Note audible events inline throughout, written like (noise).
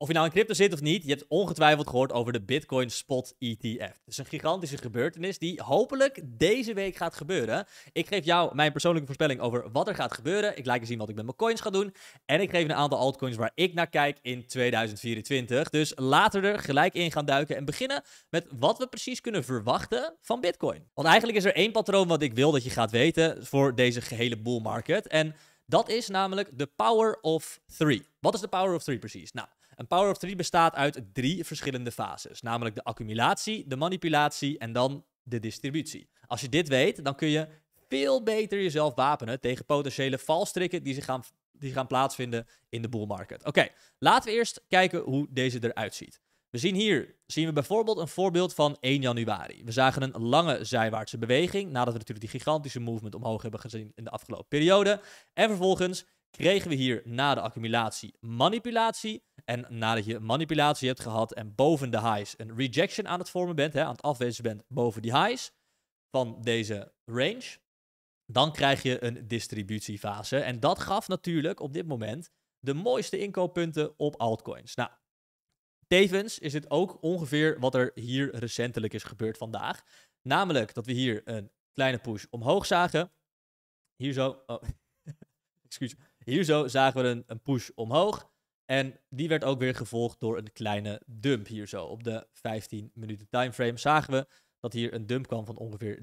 Of je nou in crypto zit of niet, je hebt ongetwijfeld gehoord over de Bitcoin Spot ETF. Het is een gigantische gebeurtenis die hopelijk deze week gaat gebeuren. Ik geef jou mijn persoonlijke voorspelling over wat er gaat gebeuren. Ik laat je zien wat ik met mijn coins ga doen. En ik geef een aantal altcoins waar ik naar kijk in 2024. Dus laten we er gelijk in gaan duiken en beginnen met wat we precies kunnen verwachten van Bitcoin. Want eigenlijk is er één patroon wat ik wil dat je gaat weten voor deze gehele bull market. En dat is namelijk de power of three. Wat is de power of three precies? Nou, een power of three bestaat uit drie verschillende fases, namelijk de accumulatie, de manipulatie en dan de distributie. Als je dit weet, dan kun je veel beter jezelf wapenen tegen potentiële valstrikken die zich gaan, die gaan plaatsvinden in de bull market. Oké, laten we eerst kijken hoe deze eruit ziet. We zien hier zien we bijvoorbeeld een voorbeeld van 1 januari. We zagen een lange zijwaartse beweging, nadat we natuurlijk die gigantische movement omhoog hebben gezien in de afgelopen periode. En vervolgens kregen we hier na de accumulatie manipulatie. En nadat je manipulatie hebt gehad en boven de highs een rejection aan het vormen bent, hè, aan het afwezen bent boven die highs van deze range, dan krijg je een distributiefase. En dat gaf natuurlijk op dit moment de mooiste inkooppunten op altcoins. Nou, tevens is dit ook ongeveer wat er hier recentelijk is gebeurd vandaag. Namelijk dat we hier een kleine push omhoog zagen. Hier zo. Oh. (laughs) Excuus. Hier zo zagen we een, een push omhoog. En die werd ook weer gevolgd door een kleine dump hier zo. Op de 15 minuten timeframe zagen we dat hier een dump kwam van ongeveer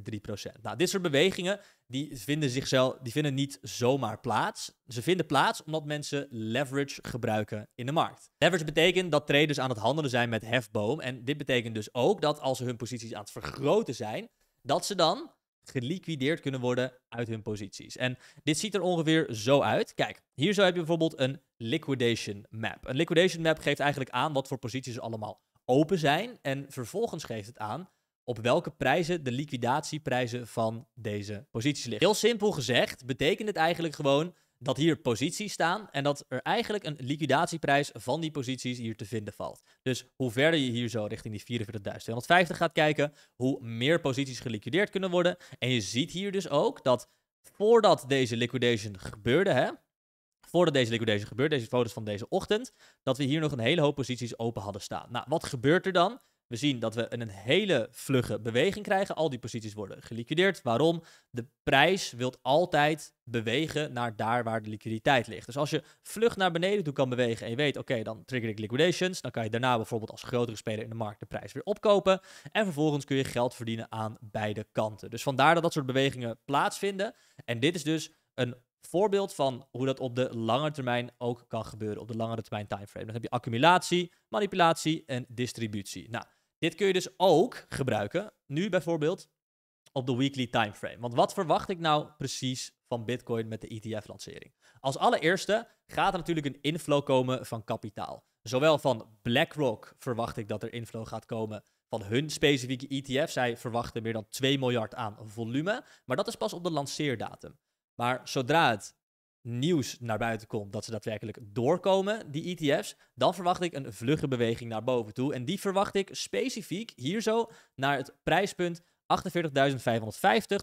3%. Nou, dit soort bewegingen die vinden, zichzelf, die vinden niet zomaar plaats. Ze vinden plaats omdat mensen leverage gebruiken in de markt. Leverage betekent dat traders aan het handelen zijn met hefboom. En dit betekent dus ook dat als ze hun posities aan het vergroten zijn, dat ze dan geliquideerd kunnen worden uit hun posities. En dit ziet er ongeveer zo uit. Kijk, hier zo heb je bijvoorbeeld een liquidation map. Een liquidation map geeft eigenlijk aan wat voor posities er allemaal open zijn. En vervolgens geeft het aan op welke prijzen de liquidatieprijzen van deze posities liggen. Heel simpel gezegd betekent het eigenlijk gewoon dat hier posities staan en dat er eigenlijk een liquidatieprijs van die posities hier te vinden valt. Dus hoe verder je hier zo richting die 44.250 gaat kijken, hoe meer posities geliquideerd kunnen worden. En je ziet hier dus ook dat voordat deze liquidation gebeurde, hè, voordat deze liquidation gebeurde, deze foto's van deze ochtend, dat we hier nog een hele hoop posities open hadden staan. Nou, wat gebeurt er dan? We zien dat we een hele vlugge beweging krijgen. Al die posities worden geliquideerd. Waarom? De prijs wilt altijd bewegen naar daar waar de liquiditeit ligt. Dus als je vlug naar beneden toe kan bewegen en je weet, oké, dan trigger ik liquidations. Dan kan je daarna bijvoorbeeld als grotere speler in de markt de prijs weer opkopen. En vervolgens kun je geld verdienen aan beide kanten. Dus vandaar dat dat soort bewegingen plaatsvinden. En dit is dus een voorbeeld van hoe dat op de lange termijn ook kan gebeuren, op de langere termijn timeframe. Dan heb je accumulatie, manipulatie en distributie. Nou, dit kun je dus ook gebruiken, nu bijvoorbeeld, op de weekly timeframe. Want wat verwacht ik nou precies van Bitcoin met de ETF-lancering? Als allereerste gaat er natuurlijk een inflow komen van kapitaal. Zowel van BlackRock verwacht ik dat er inflow gaat komen van hun specifieke ETF. Zij verwachten meer dan 2 miljard aan volume, maar dat is pas op de lanceerdatum. Maar zodra het nieuws naar buiten komt dat ze daadwerkelijk doorkomen, die ETF's, dan verwacht ik een vlugge beweging naar boven toe. En die verwacht ik specifiek hier zo naar het prijspunt 48.550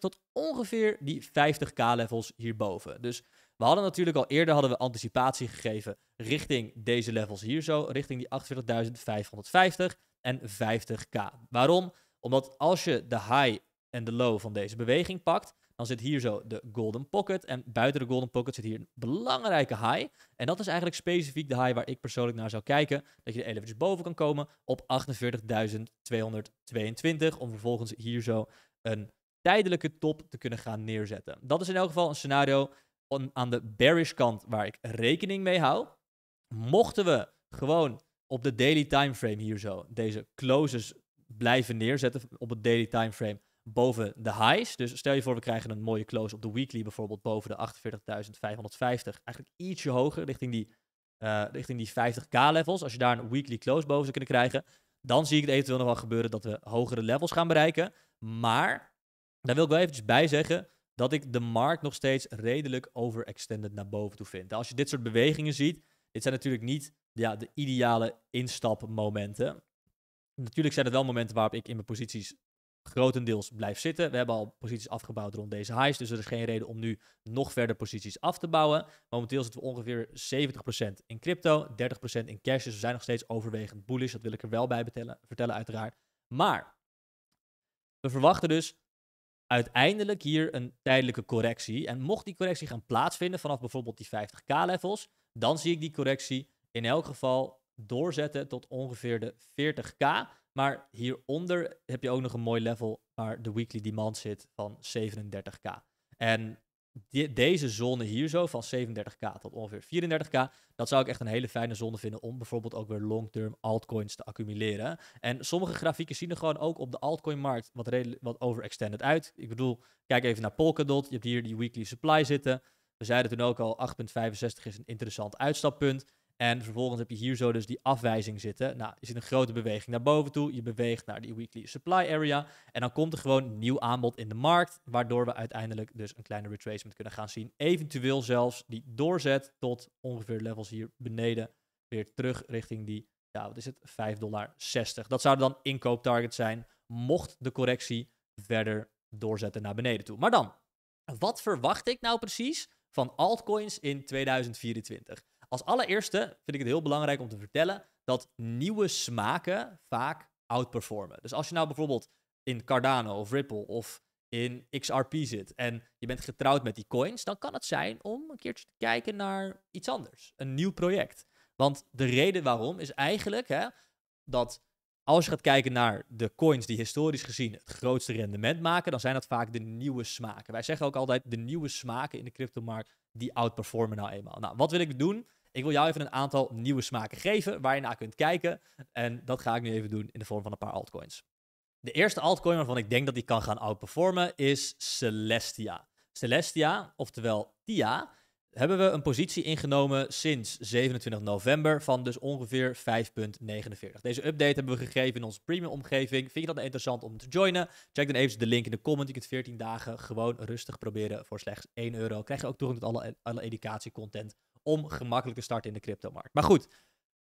tot ongeveer die 50k-levels hierboven. Dus we hadden natuurlijk al eerder hadden we anticipatie gegeven richting deze levels hier zo, richting die 48.550 en 50k. Waarom? Omdat als je de high en de low van deze beweging pakt, dan zit hier zo de golden pocket. En buiten de golden pocket zit hier een belangrijke high. En dat is eigenlijk specifiek de high waar ik persoonlijk naar zou kijken. Dat je er even boven kan komen op 48.222. Om vervolgens hier zo een tijdelijke top te kunnen gaan neerzetten. Dat is in elk geval een scenario aan de bearish kant waar ik rekening mee hou. Mochten we gewoon op de daily timeframe hier zo deze closes blijven neerzetten op het daily timeframe boven de highs. Dus stel je voor, we krijgen een mooie close op de weekly bijvoorbeeld boven de 48.550. Eigenlijk ietsje hoger, richting die, eh, richting die 50k levels. Als je daar een weekly close boven zou kunnen krijgen, dan zie ik het eventueel nog wel gebeuren dat we hogere levels gaan bereiken. Maar daar wil ik wel eventjes bij zeggen dat ik de markt nog steeds redelijk overextended naar boven toe vind. Als je dit soort bewegingen ziet, dit zijn natuurlijk niet ja, de ideale instapmomenten. Natuurlijk zijn het wel momenten waarop ik in mijn posities grotendeels blijft zitten. We hebben al posities afgebouwd rond deze highs, dus er is geen reden om nu nog verder posities af te bouwen. Momenteel zitten we ongeveer 70% in crypto, 30% in cash, dus we zijn nog steeds overwegend bullish. Dat wil ik er wel bij vertellen, vertellen uiteraard. Maar we verwachten dus uiteindelijk hier een tijdelijke correctie. En mocht die correctie gaan plaatsvinden vanaf bijvoorbeeld die 50k-levels, dan zie ik die correctie in elk geval doorzetten tot ongeveer de 40k. Maar hieronder heb je ook nog een mooi level waar de weekly demand zit van 37k. En deze zone hier zo, van 37k tot ongeveer 34k, dat zou ik echt een hele fijne zone vinden om bijvoorbeeld ook weer long-term altcoins te accumuleren. En sommige grafieken zien er gewoon ook op de altcoin-markt wat, wat overextended uit. Ik bedoel, kijk even naar Polkadot. Je hebt hier die weekly supply zitten. We zeiden toen ook al, 8.65 is een interessant uitstappunt. En vervolgens heb je hier zo dus die afwijzing zitten. Nou, je ziet een grote beweging naar boven toe. Je beweegt naar die weekly supply area. En dan komt er gewoon nieuw aanbod in de markt. Waardoor we uiteindelijk dus een kleine retracement kunnen gaan zien. Eventueel zelfs die doorzet tot ongeveer levels hier beneden. Weer terug richting die, ja, wat is het? 5,60 dollar. Dat zou dan inkooptarget zijn. Mocht de correctie verder doorzetten naar beneden toe. Maar dan, wat verwacht ik nou precies van altcoins in 2024? Als allereerste vind ik het heel belangrijk om te vertellen dat nieuwe smaken vaak outperformen. Dus als je nou bijvoorbeeld in Cardano of Ripple of in XRP zit en je bent getrouwd met die coins, dan kan het zijn om een keertje te kijken naar iets anders, een nieuw project. Want de reden waarom is eigenlijk hè, dat als je gaat kijken naar de coins die historisch gezien het grootste rendement maken, dan zijn dat vaak de nieuwe smaken. Wij zeggen ook altijd de nieuwe smaken in de cryptomarkt, die outperformen nou eenmaal. Nou, wat wil ik doen? Ik wil jou even een aantal nieuwe smaken geven waar je naar kunt kijken. En dat ga ik nu even doen in de vorm van een paar altcoins. De eerste altcoin waarvan ik denk dat die kan gaan outperformen is Celestia. Celestia, oftewel TIA, hebben we een positie ingenomen sinds 27 november van dus ongeveer 5,49. Deze update hebben we gegeven in onze premium omgeving. Vind je dat nou interessant om te joinen? Check dan even de link in de comment. Je kunt 14 dagen gewoon rustig proberen voor slechts 1 euro. Krijg je ook toegang tot alle, alle educatiecontent om gemakkelijk te starten in de cryptomarkt. Maar nou. goed,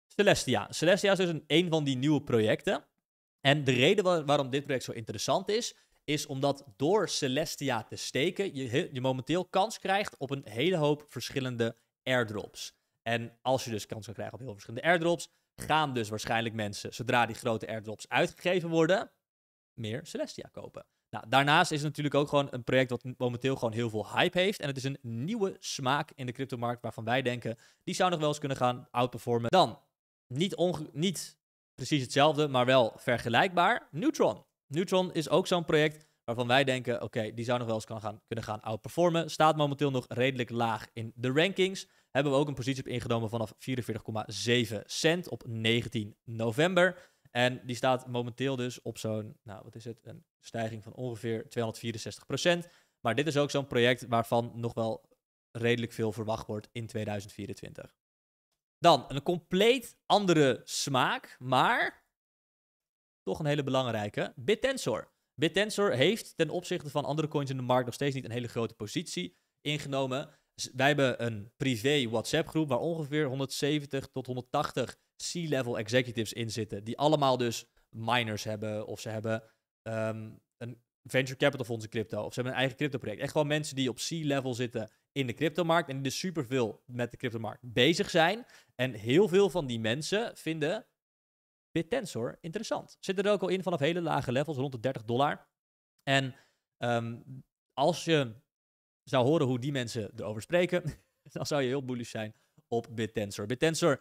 Celestia. Celestia is dus een, een van die nieuwe projecten. En de reden waarom dit project zo interessant is, is omdat door Celestia te steken, je, je momenteel kans krijgt op een hele hoop verschillende airdrops. En als je dus kans kan krijgen op heel verschillende airdrops, gaan dus waarschijnlijk mensen, zodra die grote airdrops uitgegeven worden, meer Celestia kopen. Nou, daarnaast is het natuurlijk ook gewoon een project wat momenteel gewoon heel veel hype heeft. En het is een nieuwe smaak in de cryptomarkt waarvan wij denken, die zou nog wel eens kunnen gaan outperformen. Dan, niet, niet precies hetzelfde, maar wel vergelijkbaar, Neutron. Neutron is ook zo'n project waarvan wij denken, oké, die zou nog wel eens kan gaan, kunnen gaan outperformen. Staat momenteel nog redelijk laag in de rankings. Hebben we ook een positie op ingenomen vanaf 44,7 cent op 19 november. En die staat momenteel dus op zo'n, nou wat is het, een stijging van ongeveer 264 Maar dit is ook zo'n project waarvan nog wel redelijk veel verwacht wordt in 2024. Dan een compleet andere smaak, maar toch een hele belangrijke: BitTensor. BitTensor heeft ten opzichte van andere coins in de markt nog steeds niet een hele grote positie ingenomen. Wij hebben een privé WhatsApp-groep waar ongeveer 170 tot 180 C-level executives in zitten. Die allemaal dus miners hebben of ze hebben ehm, een venture capital fonds in crypto of ze hebben een eigen crypto-project. Echt gewoon mensen die op C-level zitten in de cryptomarkt en die dus superveel met de cryptomarkt bezig zijn. En heel veel van die mensen vinden BitTensor interessant. Zitten er ook al in vanaf hele lage levels, rond de 30 dollar. En ehm, als je zou horen hoe die mensen erover spreken, (laughs) dan zou je heel bullish zijn op BitTensor. BitTensor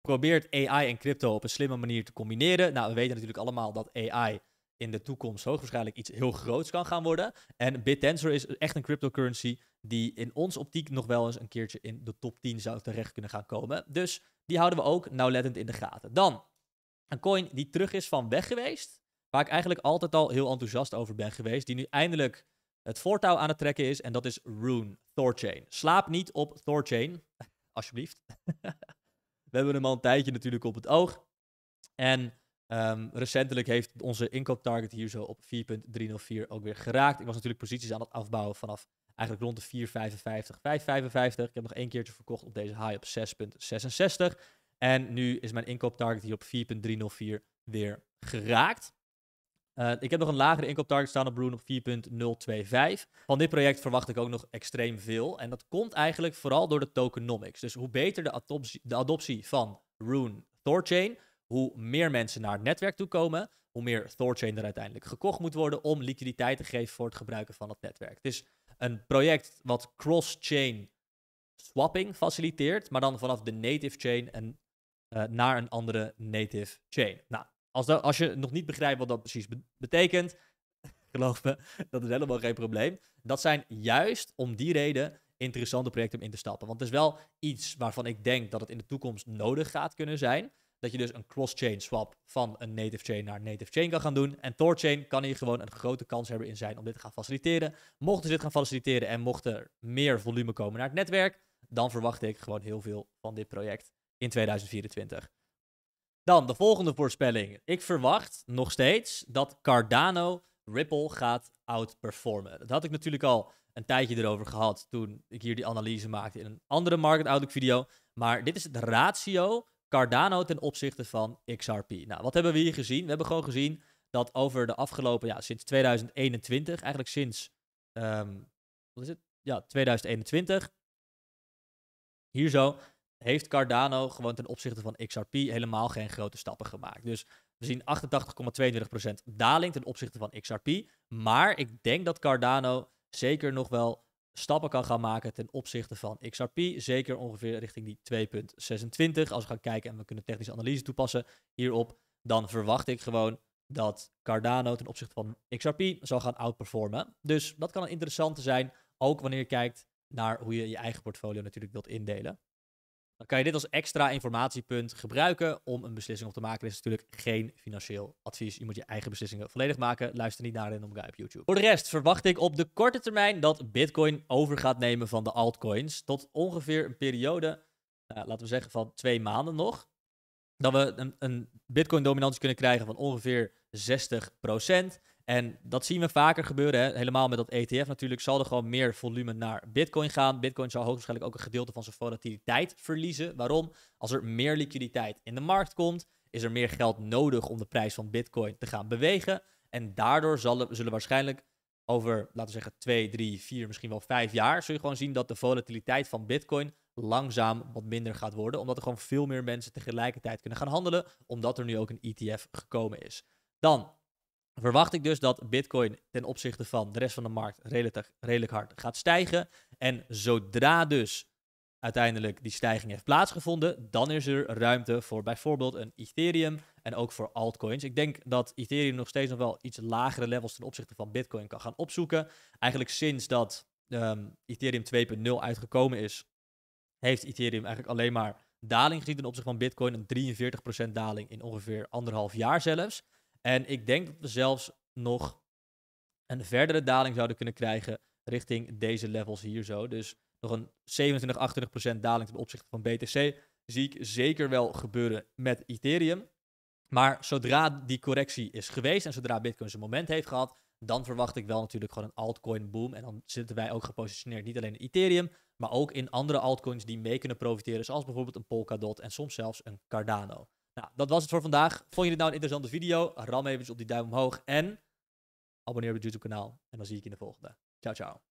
probeert AI en crypto op een slimme manier te combineren. Nou, we weten natuurlijk allemaal dat AI in de toekomst hoogstwaarschijnlijk iets heel groots kan gaan worden. En BitTensor is echt een cryptocurrency die in ons optiek nog wel eens een keertje in de top 10 zou terecht kunnen gaan komen. Dus die houden we ook nauwlettend in de gaten. Dan een coin die terug is van weg geweest, waar ik eigenlijk altijd al heel enthousiast over ben geweest, die nu eindelijk het voortouw aan het trekken is. En dat is Rune Thorchain. Slaap niet op Thorchain. (laughs) Alsjeblieft. (laughs) We hebben hem al een tijdje natuurlijk op het oog. En ehm, recentelijk heeft onze inkooptarget hier zo op 4.304 ook weer geraakt. Ik was natuurlijk posities aan het afbouwen vanaf eigenlijk rond de 4,55, 5,55. Ik heb nog één keertje verkocht op deze high op 6,66. En nu is mijn inkooptarget hier op 4,304 weer geraakt. Eh, ik heb nog een lagere inkooptarget staan op Rune op 4.025. Van dit project verwacht ik ook nog extreem veel. En dat komt eigenlijk vooral door de tokenomics. Dus hoe beter de adoptie, de adoptie van Rune Thorchain, hoe meer mensen naar het netwerk toe komen, hoe meer Thorchain er uiteindelijk gekocht moet worden om liquiditeit te geven voor het gebruiken van het netwerk. Het is een project wat cross-chain swapping faciliteert, maar dan vanaf de native chain en eh, naar een andere native chain. Nou, als, dat, als je nog niet begrijpt wat dat precies betekent, (laughs) geloof me, dat is helemaal geen probleem. Dat zijn juist om die reden interessante projecten om in te stappen. Want het is wel iets waarvan ik denk dat het in de toekomst nodig gaat kunnen zijn. Dat je dus een cross-chain swap van een native chain naar een native chain kan gaan doen. En Torchain kan hier gewoon een grote kans hebben in zijn om dit te gaan faciliteren. Mochten ze dus dit gaan faciliteren en mocht er meer volume komen naar het netwerk, dan verwacht ik gewoon heel veel van dit project in 2024. Dan de volgende voorspelling. Ik verwacht nog steeds dat Cardano Ripple gaat outperformen. Dat had ik natuurlijk al een tijdje erover gehad toen ik hier die analyse maakte in een andere Market Outlook video. Maar dit is het ratio Cardano ten opzichte van XRP. Nou, wat hebben we hier gezien? We hebben gewoon gezien dat over de afgelopen, ja, sinds 2021, eigenlijk sinds, ehm, wat is het? Ja, 2021. Hier zo heeft Cardano gewoon ten opzichte van XRP helemaal geen grote stappen gemaakt. Dus we zien 88,22% daling ten opzichte van XRP. Maar ik denk dat Cardano zeker nog wel stappen kan gaan maken ten opzichte van XRP. Zeker ongeveer richting die 2,26. Als we gaan kijken en we kunnen technische analyse toepassen hierop, dan verwacht ik gewoon dat Cardano ten opzichte van XRP zal gaan outperformen. Dus dat kan een interessante zijn, ook wanneer je kijkt naar hoe je je eigen portfolio natuurlijk wilt indelen dan kan je dit als extra informatiepunt gebruiken om een beslissing op te maken. Dit is natuurlijk geen financieel advies. Je moet je eigen beslissingen volledig maken. Luister niet naar Random Guy op YouTube. Voor de rest verwacht ik op de korte termijn dat Bitcoin over gaat nemen van de altcoins. Tot ongeveer een periode, nou, laten we zeggen van twee maanden nog. Dat we een, een Bitcoin-dominantie kunnen krijgen van ongeveer 60%. En dat zien we vaker gebeuren, hè? helemaal met dat ETF natuurlijk, zal er gewoon meer volume naar Bitcoin gaan. Bitcoin zal hoogstwaarschijnlijk ook een gedeelte van zijn volatiliteit verliezen. Waarom? Als er meer liquiditeit in de markt komt, is er meer geld nodig om de prijs van Bitcoin te gaan bewegen. En daardoor zullen, zullen waarschijnlijk over, laten we zeggen, 2, 3, 4, misschien wel 5 jaar, zul je gewoon zien dat de volatiliteit van Bitcoin langzaam wat minder gaat worden. Omdat er gewoon veel meer mensen tegelijkertijd kunnen gaan handelen, omdat er nu ook een ETF gekomen is. Dan verwacht ik dus dat Bitcoin ten opzichte van de rest van de markt redelijk, redelijk hard gaat stijgen. En zodra dus uiteindelijk die stijging heeft plaatsgevonden, dan is er ruimte voor bijvoorbeeld een Ethereum en ook voor altcoins. Ik denk dat Ethereum nog steeds nog wel iets lagere levels ten opzichte van Bitcoin kan gaan opzoeken. Eigenlijk sinds dat ehm, Ethereum 2.0 uitgekomen is, heeft Ethereum eigenlijk alleen maar daling gezien ten opzichte van Bitcoin. Een 43% daling in ongeveer anderhalf jaar zelfs. En ik denk dat we zelfs nog een verdere daling zouden kunnen krijgen richting deze levels hier zo. Dus nog een 27, 28% daling ten opzichte van BTC zie ik zeker wel gebeuren met Ethereum. Maar zodra die correctie is geweest en zodra Bitcoin zijn moment heeft gehad, dan verwacht ik wel natuurlijk gewoon een altcoin boom. En dan zitten wij ook gepositioneerd niet alleen in Ethereum, maar ook in andere altcoins die mee kunnen profiteren, zoals bijvoorbeeld een Polkadot en soms zelfs een Cardano. Nou, dat was het voor vandaag. Vond je dit nou een interessante video? Ram even op die duim omhoog en abonneer op het YouTube kanaal. En dan zie ik je in de volgende. Ciao, ciao.